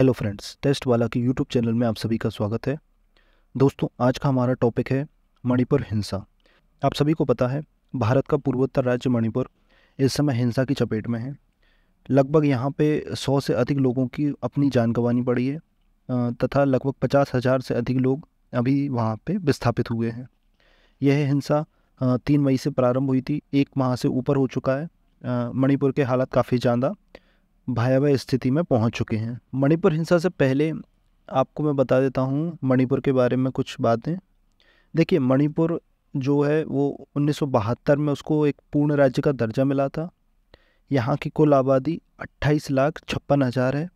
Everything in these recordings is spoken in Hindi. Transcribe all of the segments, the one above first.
हेलो फ्रेंड्स टेस्ट वाला के यूट्यूब चैनल में आप सभी का स्वागत है दोस्तों आज का हमारा टॉपिक है मणिपुर हिंसा आप सभी को पता है भारत का पूर्वोत्तर राज्य मणिपुर इस समय हिंसा की चपेट में है लगभग यहाँ पे सौ से अधिक लोगों की अपनी जान गंवानी पड़ी है तथा लगभग पचास हज़ार से अधिक लोग अभी वहाँ पर विस्थापित हुए हैं यह हिंसा तीन मई से प्रारंभ हुई थी एक माह से ऊपर हो चुका है मणिपुर के हालात काफ़ी ज़्यादा भयावह स्थिति में पहुंच चुके हैं मणिपुर हिंसा से पहले आपको मैं बता देता हूं मणिपुर के बारे में कुछ बातें देखिए मणिपुर जो है वो उन्नीस में उसको एक पूर्ण राज्य का दर्जा मिला था यहाँ की कुल आबादी अट्ठाईस लाख छप्पन हज़ार है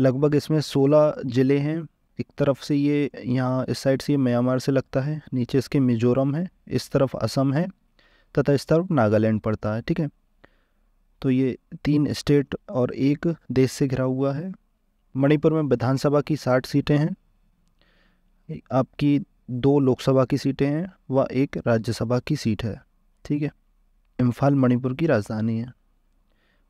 लगभग इसमें सोलह ज़िले हैं एक तरफ से ये यहाँ इस साइड से ये म्यांमार से लगता है नीचे इसके मिजोरम है इस तरफ असम है तथा इस तरफ नागालैंड पड़ता है ठीक है तो ये तीन हम्म। स्टेट और एक देश से घिरा हुआ है मणिपुर में विधानसभा की साठ सीटें हैं आपकी दो लोकसभा की सीटें हैं व एक राज्यसभा की सीट है ठीक है इम्फाल मणिपुर की राजधानी है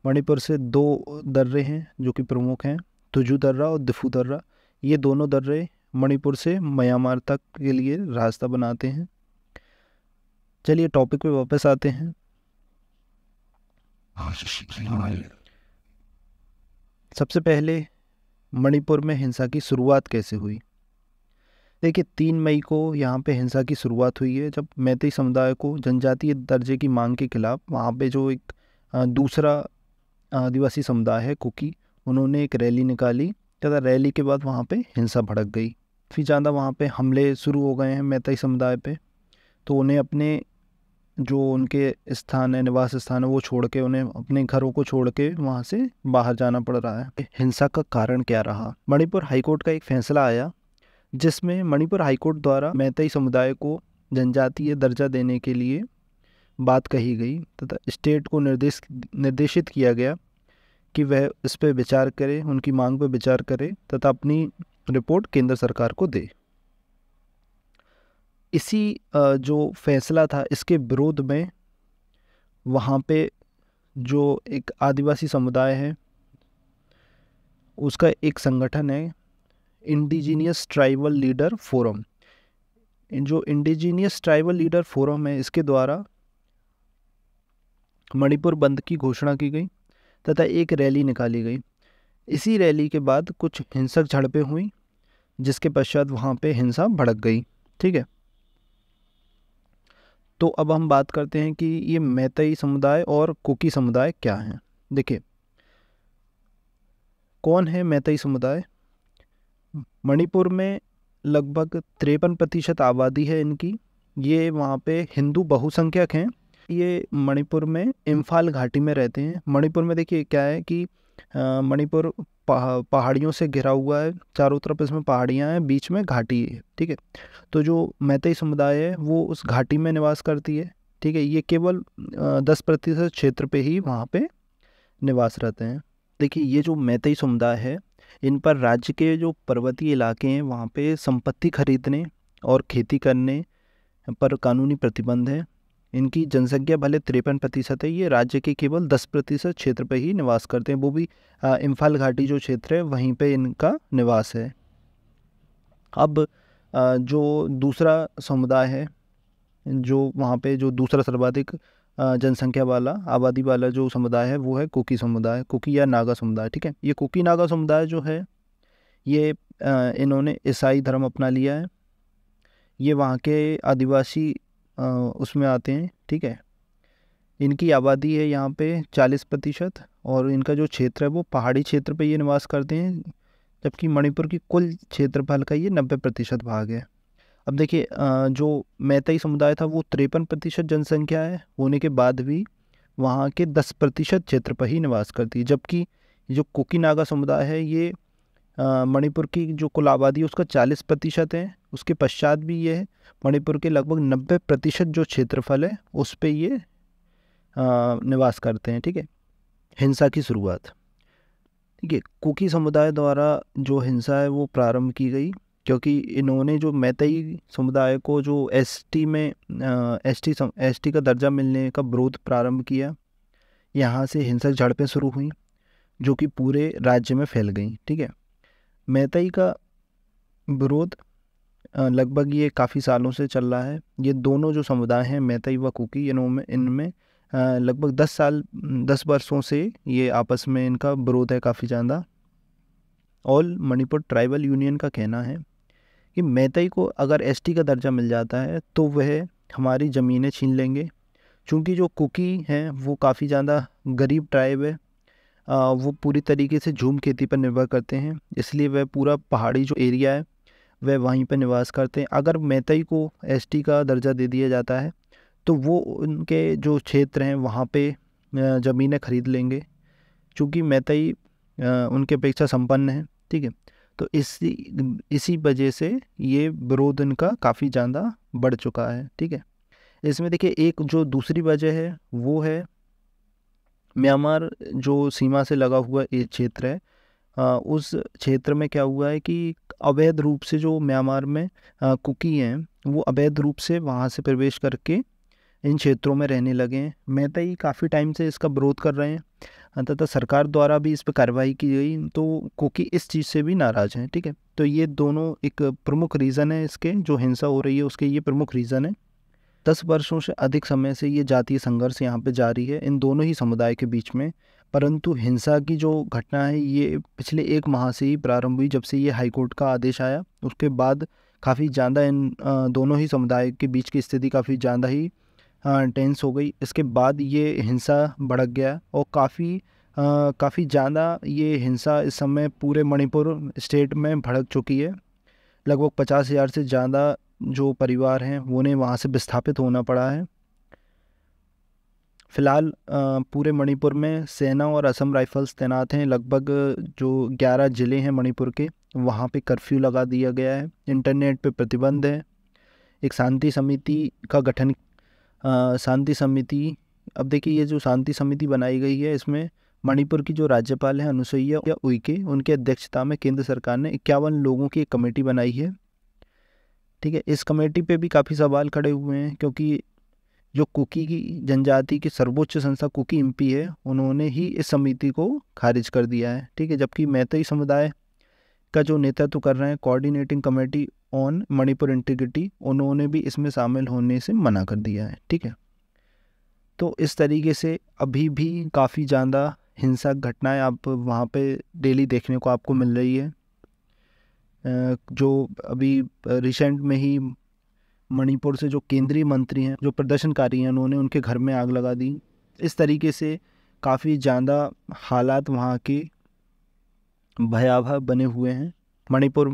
मणिपुर से दो दर्रे हैं जो कि प्रमुख हैं तुजू दर्रा और दिफू दर्रा ये दोनों दर्रे मणिपुर से म्यांमार तक के लिए रास्ता बनाते हैं चलिए टॉपिक पे वापस आते हैं सबसे पहले मणिपुर में हिंसा की शुरुआत कैसे हुई देखिए तीन मई को यहाँ पे हिंसा की शुरुआत हुई है जब मैथी समुदाय को जनजातीय दर्जे की मांग के खिलाफ वहाँ पे जो एक दूसरा आदिवासी समुदाय है कुकी उन्होंने एक रैली निकाली तथा रैली के बाद वहाँ पे हिंसा भड़क गई फिर ज़्यादा वहाँ पे हमले शुरू हो गए हैं मैतई समुदाय पे तो उन्हें अपने जो उनके स्थान है निवास स्थान है वो छोड़ के उन्हें अपने घरों को छोड़ के वहाँ से बाहर जाना पड़ रहा है हिंसा का कारण क्या रहा मणिपुर हाईकोर्ट का एक फैसला आया जिसमें मणिपुर हाईकोर्ट द्वारा मैतई समुदाय को जनजातीय दर्जा देने के लिए बात कही गई तथा स्टेट को निर्देश निर्देशित किया गया कि वह इस पर विचार करे उनकी मांग पर विचार करे तथा अपनी रिपोर्ट केंद्र सरकार को दे इसी जो फैसला था इसके विरोध में वहाँ पे जो एक आदिवासी समुदाय है उसका एक संगठन है इंडिजीनियस ट्राइबल लीडर फोरम जो इंडिजीनियस ट्राइबल लीडर फोरम है इसके द्वारा मणिपुर बंद की घोषणा की गई तथा एक रैली निकाली गई इसी रैली के बाद कुछ हिंसक झड़पें हुई जिसके पश्चात वहाँ पे हिंसा भड़क गई ठीक है तो अब हम बात करते हैं कि ये मैतई समुदाय और कुकी समुदाय क्या हैं देखिए कौन है मैतई समुदाय मणिपुर में लगभग तिरपन प्रतिशत आबादी है इनकी ये वहाँ पे हिंदू बहुसंख्यक हैं ये मणिपुर में इम्फाल घाटी में रहते हैं मणिपुर में देखिए क्या है कि मणिपुर पहा पहाड़ियों से घिरा हुआ है चारों तरफ इसमें पहाड़ियाँ हैं बीच में घाटी है ठीक है तो जो मैतई समुदाय है वो उस घाटी में निवास करती है ठीक है ये केवल दस प्रतिशत क्षेत्र पे ही वहाँ पे निवास रहते हैं देखिए ये जो मैतई समुदाय है इन पर राज्य के जो पर्वतीय इलाके हैं वहाँ पर संपत्ति खरीदने और खेती करने पर कानूनी प्रतिबंध है इनकी जनसंख्या भले तिरपन प्रतिशत है ये राज्य के केवल दस प्रतिशत क्षेत्र पर ही निवास करते हैं वो भी इम्फाल घाटी जो क्षेत्र है वहीं पे इनका निवास है अब जो दूसरा समुदाय है जो वहाँ पे जो दूसरा सर्वाधिक जनसंख्या वाला आबादी वाला जो समुदाय है वो है कुकी समुदाय कुकी या नागा समुदाय ठीक है ये कुकी नागा समुदाय जो है ये इन्होंने ईसाई धर्म अपना लिया है ये वहाँ के आदिवासी उसमें आते हैं ठीक है इनकी आबादी है यहाँ पे चालीस प्रतिशत और इनका जो क्षेत्र है वो पहाड़ी क्षेत्र पे ये निवास करते हैं जबकि मणिपुर की कुल क्षेत्रफल का ये नब्बे प्रतिशत भाग है अब देखिए जो मैताई समुदाय था वो तिरपन प्रतिशत जनसंख्या है होने के बाद भी वहाँ के दस प्रतिशत क्षेत्र पर ही निवास करती है जबकि जो कुकी नागा समुदाय है ये मणिपुर की जो कुल आबादी है उसका चालीस प्रतिशत है उसके पश्चात भी ये मणिपुर के लगभग नब्बे प्रतिशत जो क्षेत्रफल है उस पर ये निवास करते हैं ठीक है हिंसा की शुरुआत ठीक है कुकी समुदाय द्वारा जो हिंसा है वो प्रारंभ की गई क्योंकि इन्होंने जो मैतई समुदाय को जो एसटी में एसटी एसटी का दर्जा मिलने का विरोध प्रारंभ किया यहाँ से हिंसक झड़पें शुरू हुई जो कि पूरे राज्य में फैल गई ठीक है मैतई का विरोध लगभग ये काफ़ी सालों से चल रहा है ये दोनों जो समुदाय हैं मैतई व कुकी इनमें इनमें लगभग दस साल दस वर्षों से ये आपस में इनका विरोध है काफ़ी ज़्यादा ऑल मणिपुर ट्राइबल यूनियन का कहना है कि मैतई को अगर एसटी का दर्जा मिल जाता है तो वह हमारी ज़मीनें छीन लेंगे चूँकि जो कुकी हैं वो काफ़ी ज़्यादा गरीब ट्राइब है आ, वो पूरी तरीके से झूम खेती पर निर्भर करते हैं इसलिए वह पूरा पहाड़ी जो एरिया है वह वहीं पर निवास करते हैं अगर मैतई को एसटी का दर्जा दे दिया जाता है तो वो उनके जो क्षेत्र हैं वहाँ पे ज़मीनें खरीद लेंगे चूँकि मैतई उनके अपेक्षा संपन्न है ठीक है तो इसी इसी वजह से ये विरोध इनका काफ़ी ज़्यादा बढ़ चुका है ठीक है इसमें देखिए एक जो दूसरी वजह है वो है म्यांमार जो सीमा से लगा हुआ एक क्षेत्र है आ, उस क्षेत्र में क्या हुआ है कि अवैध रूप से जो म्यांमार में कुकी हैं वो अवैध रूप से वहाँ से प्रवेश करके इन क्षेत्रों में रहने लगे हैं ही तो काफ़ी टाइम से इसका विरोध कर रहे हैं तथा सरकार द्वारा भी इस पर कार्रवाई की गई तो कुकी इस चीज़ से भी नाराज़ हैं ठीक है तो ये दोनों एक प्रमुख रीज़न है इसके जो हिंसा हो रही है उसके ये प्रमुख रीज़न है दस वर्षों से अधिक समय से ये जातीय संघर्ष यहाँ पे जारी है इन दोनों ही समुदाय के बीच में परंतु हिंसा की जो घटना है ये पिछले एक माह से ही प्रारंभ हुई जब से ये हाईकोर्ट का आदेश आया उसके बाद काफ़ी ज़्यादा इन दोनों ही समुदाय के बीच की स्थिति काफ़ी ज़्यादा ही टेंस हो गई इसके बाद ये हिंसा भड़क गया और काफ़ी काफ़ी ज़्यादा ये हिंसा इस समय पूरे मणिपुर स्टेट में भड़क चुकी है लगभग पचास हज़ार से ज़्यादा जो परिवार हैं उन्हें वहाँ से विस्थापित होना पड़ा है फ़िलहाल पूरे मणिपुर में सेना और असम राइफल्स तैनात हैं लगभग जो 11 ज़िले हैं मणिपुर के वहाँ पे कर्फ्यू लगा दिया गया है इंटरनेट पे प्रतिबंध है एक शांति समिति का गठन शांति समिति अब देखिए ये जो शांति समिति बनाई गई है इसमें मणिपुर की जो राज्यपाल हैं अनुसुईया उइके उनके अध्यक्षता में केंद्र सरकार ने इक्यावन लोगों की एक कमेटी बनाई है ठीक है इस कमेटी पे भी काफ़ी सवाल खड़े हुए हैं क्योंकि जो कुकी की जनजाति की सर्वोच्च संस्था कुकी एमपी है उन्होंने ही इस समिति को खारिज कर दिया है ठीक है जबकि मैतई समुदाय का जो नेतृत्व तो कर रहे हैं coordinating committee on Manipur integrity उन्होंने भी इसमें शामिल होने से मना कर दिया है ठीक है तो इस तरीके से अभी भी काफ़ी ज़्यादा हिंसक घटनाएं आप वहाँ पे डेली देखने को आपको मिल रही है जो अभी रिसेंट में ही मणिपुर से जो केंद्रीय मंत्री हैं जो प्रदर्शनकारी हैं उन्होंने उनके घर में आग लगा दी इस तरीके से काफ़ी ज़्यादा हालात वहाँ के भयावह बने हुए हैं मणिपुर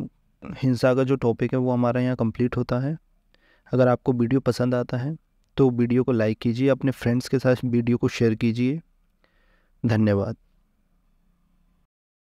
हिंसा का जो टॉपिक है वो हमारा यहाँ कंप्लीट होता है अगर आपको वीडियो पसंद आता है तो वीडियो को लाइक कीजिए अपने फ्रेंड्स के साथ वीडियो को शेयर कीजिए धन्यवाद